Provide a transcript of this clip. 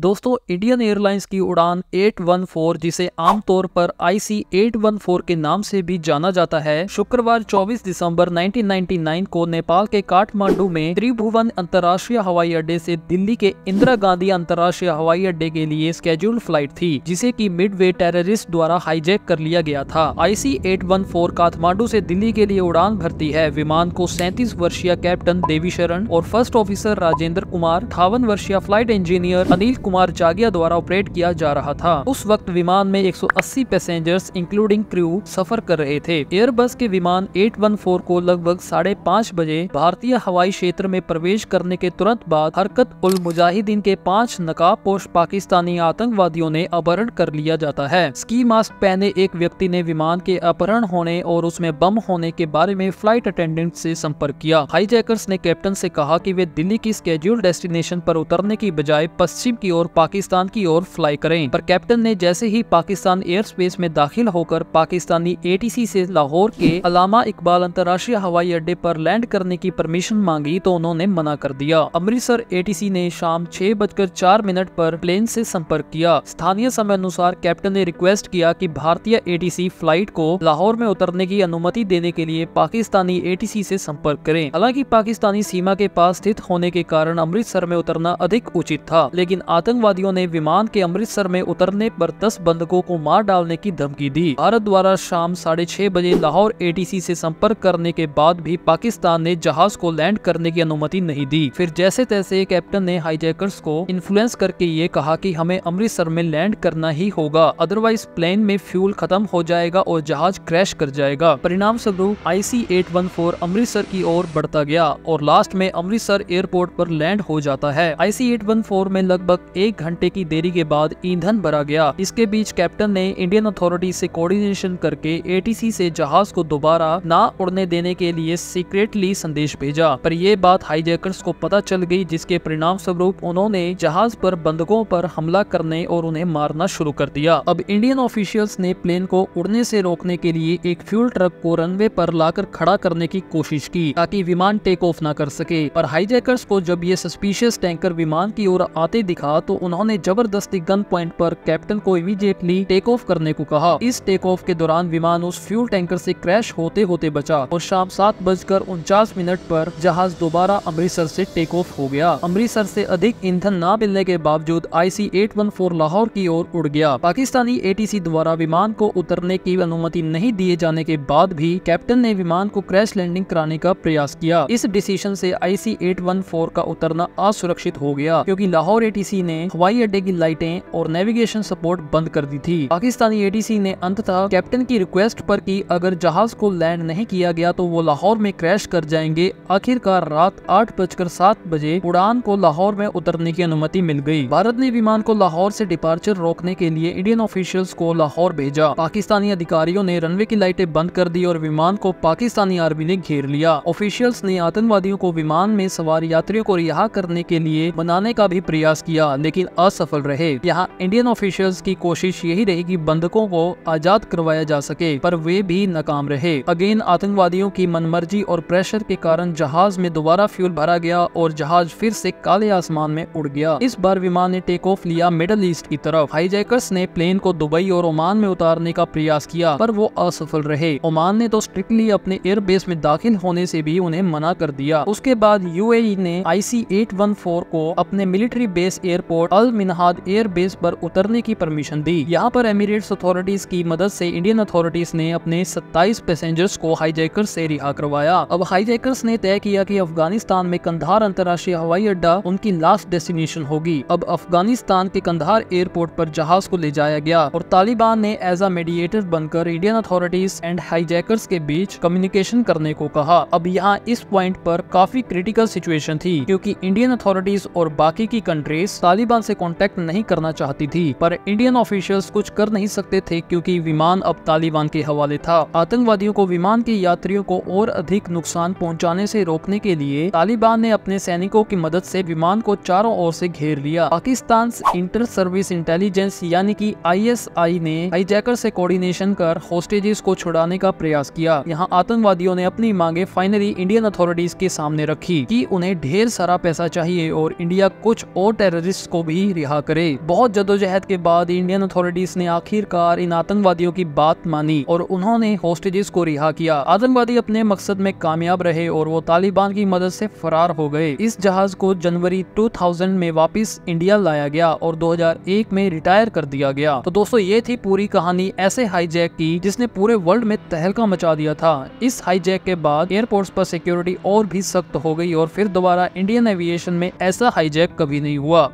दोस्तों Indian airlines की उड़ान 814 जिसे आमतौर पर आईसी 814 के नाम से भी जाना जाता है शुक्रवार 24 दिसंबर 1999 को नेपाल के काठमांडू में त्रिभुवन अंतर्राष्ट्रीय हवाई अड्डे से दिल्ली के इंदिरा गांधी अंतर्राष्ट्रीय हवाई अड्डे के लिए स्केड्यूल फ्लाइट थी जिसे की मिडवे टेररिस्ट द्वारा हाईजेक कर लिया गया था आईसी 814 काठमांडू ऐसी दिल्ली के लिए उड़ान भरती है विमान को सैंतीस वर्षीय कैप्टन देवी शरण और फर्स्ट ऑफिसर राजेंद्र कुमार अठावन वर्षीय फ्लाइट इंजीनियर अनिल कुमार जागिया द्वारा ऑपरेट किया जा रहा था उस वक्त विमान में 180 पैसेंजर्स इंक्लूडिंग क्रू सफर कर रहे थे एयरबस के विमान 814 को लगभग साढ़े पाँच बजे भारतीय हवाई क्षेत्र में प्रवेश करने के तुरंत बाद हरकत उल मुजाहिदीन के पाँच नकाबपोश पाकिस्तानी आतंकवादियों ने अपहरण कर लिया जाता है स्की मास्क पहने एक व्यक्ति ने विमान के अपहरण होने और उसमें बम होने के बारे में फ्लाइट अटेंडेंट से संपर्क किया हाईजैकर्स ने कैप्टन से कहा कि वे दिल्ली की स्केड्यूल डेस्टिनेशन पर उतरने की बजाय पश्चिम की ओर और पाकिस्तान की ओर फ्लाई करें पर कैप्टन ने जैसे ही पाकिस्तान एयर स्पेस में दाखिल होकर पाकिस्तानी एटीसी से लाहौर के अलामा इकबाल अंतर्राष्ट्रीय हवाई अड्डे पर लैंड करने की परमिशन मांगी तो उन्होंने मना कर दिया अमृतसर ए ने शाम छह बजकर चार मिनट आरोप प्लेन ऐसी संपर्क किया स्थानीय समय अनुसार कैप्टन ने रिक्वेस्ट किया कि भारतीय ए फ्लाइट को लाहौर में उतरने की अनुमति देने के लिए पाकिस्तानी ए से संपर्क करें हालांकि पाकिस्तानी सीमा के पास स्थित होने के कारण अमृतसर में उतरना अधिक उचित था लेकिन आतंक आतंकवादियों ने विमान के अमृतसर में उतरने पर 10 बंधकों को मार डालने की धमकी दी भारत द्वारा शाम साढ़े छह बजे लाहौर एटीसी से संपर्क करने के बाद भी पाकिस्तान ने जहाज को लैंड करने की अनुमति नहीं दी फिर जैसे तैसे कैप्टन ने हाईजैकर्स को इन्फ्लुएंस करके ये कहा की हमें अमृतसर में लैंड करना ही होगा अदरवाइज प्लेन में फ्यूल खत्म हो जाएगा और जहाज क्रैश कर जाएगा परिणाम स्वरूप आई सी अमृतसर की ओर बढ़ता गया और लास्ट में अमृतसर एयरपोर्ट पर लैंड हो जाता है आई सी में लगभग एक घंटे की देरी के बाद ईंधन भरा गया इसके बीच कैप्टन ने इंडियन अथॉरिटी से कोऑर्डिनेशन करके एटीसी से जहाज को दोबारा ना उड़ने देने के लिए सीक्रेटली संदेश भेजा पर यह बात हाईजैकर्स को पता चल गई जिसके परिणाम स्वरूप उन्होंने जहाज पर बंधकों पर हमला करने और उन्हें मारना शुरू कर दिया अब इंडियन ऑफिशियल्स ने प्लेन को उड़ने से रोकने के लिए एक फ्यूल ट्रक को रनवे पर लाकर खड़ा करने की कोशिश की ताकि विमान टेक ऑफ न कर सके पर हाईजैकर्स को जब ये सस्पिशियस टैंकर विमान की ओर आते दिखा तो उन्होंने जबरदस्ती गन प्वाइंट पर कैप्टन को इमीडिएटली टेक ऑफ करने को कहा इस टेक ऑफ के दौरान विमान उस फ्यूल टैंकर से क्रैश होते होते बचा और शाम सात बजकर उनचास मिनट पर जहाज दोबारा अमृतसर से टेक ऑफ हो गया अमृतसर से अधिक ईंधन न मिलने के बावजूद वन फोर लाहौर की ओर उड़ गया पाकिस्तानी सी द्वारा विमान को उतरने की अनुमति नहीं दिए जाने के बाद भी कैप्टन ने विमान को क्रैश लैंडिंग कराने का प्रयास किया इस डिसीजन ऐसी आईसी फोर का उतरना असुरक्षित हो गया क्यूँकी लाहौर ए ने ने हवाई अड्डे की लाइटें और नेविगेशन सपोर्ट बंद कर दी थी पाकिस्तानी एटीसी ने अंततः कैप्टन की रिक्वेस्ट पर की अगर जहाज को लैंड नहीं किया गया तो वो लाहौर में क्रैश कर जाएंगे आखिरकार रात आठ बजकर सात बजे उड़ान को लाहौर में उतरने की अनुमति मिल गयी भारत ने विमान को लाहौर ऐसी डिपार्चर रोकने के लिए इंडियन ऑफिशियल्स को लाहौर भेजा पाकिस्तानी अधिकारियों ने रनवे की लाइटें बंद कर दी और विमान को पाकिस्तानी आर्मी ने घेर लिया ऑफिशियल्स ने आतंकवादियों को विमान में सवार यात्रियों को रिहा करने के लिए बनाने का भी प्रयास किया लेकिन असफल रहे यहाँ इंडियन ऑफिशियल्स की कोशिश यही रही कि बंधकों को आजाद करवाया जा सके पर वे भी नाकाम रहे अगेन आतंकवादियों की मनमर्जी और प्रेशर के कारण जहाज में दोबारा फ्यूल भरा गया और जहाज फिर से काले आसमान में उड़ गया इस बार विमान ने टेक ऑफ लिया मिडल ईस्ट की तरफ हाईजैकर्स ने प्लेन को दुबई और ओमान में उतारने का प्रयास किया पर वो असफल रहे ओमान ने तो स्ट्रिक्टली अपने एयरबेस में दाखिल होने से भी उन्हें मना कर दिया उसके बाद यूएई e ने आईसी 814 को अपने military base air airport Al Minhad air base पर उतरने की परमिशन दी यहाँ पर एमिरेट्स अथॉरिटीज की मदद से इंडियन अथॉरिटीज ने अपने 27 पैसेंजर्स को हाईजैकर से रिहा करवाया अब हाईजैकर्स ने तय किया कि अफगानिस्तान में कंधार अंतर्राष्ट्रीय हवाई अड्डा उनकी लास्ट डेस्टिनेशन होगी अब अफगानिस्तान के कंधार एयरपोर्ट आरोप जहाज को ले जाया गया और तालिबान ने एज अ मेडिएटर बनकर इंडियन अथॉरिटीज एंड हाईजैकर्स के बीच कम्युनिकेशन करने को कहा अब यहाँ इस पॉइंट पर काफी क्रिटिकल सिचुएशन थी क्योंकि इंडियन अथॉरिटीज और बाकी की कंट्रीज तालिबान तालिबान से कांटेक्ट नहीं करना चाहती थी पर इंडियन ऑफिशियल्स कुछ कर नहीं सकते थे क्योंकि विमान अब तालिबान के हवाले था आतंकवादियों को विमान के यात्रियों को और अधिक नुकसान पहुंचाने से रोकने के लिए तालिबान ने अपने सैनिकों की मदद से विमान को चारों ओर से घेर लिया पाकिस्तान इंटर सर्विस इंटेलिजेंस यानी एस आई ने हाईजैकर से कोऑर्डिनेशन कर होस्टेजेस को छुड़ाने का प्रयास किया यहाँ आतंकवादियों ने अपनी मांगे फाइनली इंडियन अथॉरिटीज के सामने रखी की उन्हें ढेर सारा पैसा चाहिए और इंडिया कुछ और टेररिस्ट को भी रिहा करे बहुत जदोजहद के बाद इंडियन अथॉरिटीज ने आखिरकार इन आतंकवादियों की बात मानी और उन्होंने होस्टेजेस को रिहा किया आतंकवादी अपने मकसद में कामयाब रहे और वो तालिबान की मदद से फरार हो गए इस जहाज को जनवरी 2000 में वापस इंडिया लाया गया और 2001 में रिटायर कर दिया गया तो दोस्तों ये थी पूरी कहानी ऐसे हाईजैक की जिसने पूरे वर्ल्ड में तहलका मचा दिया था इस हाईजैक के बाद एयरपोर्ट्स पर सिक्योरिटी और भी सख्त हो गई और फिर दोबारा इंडियन एविएशन में ऐसा हाईजैक कभी नहीं हुआ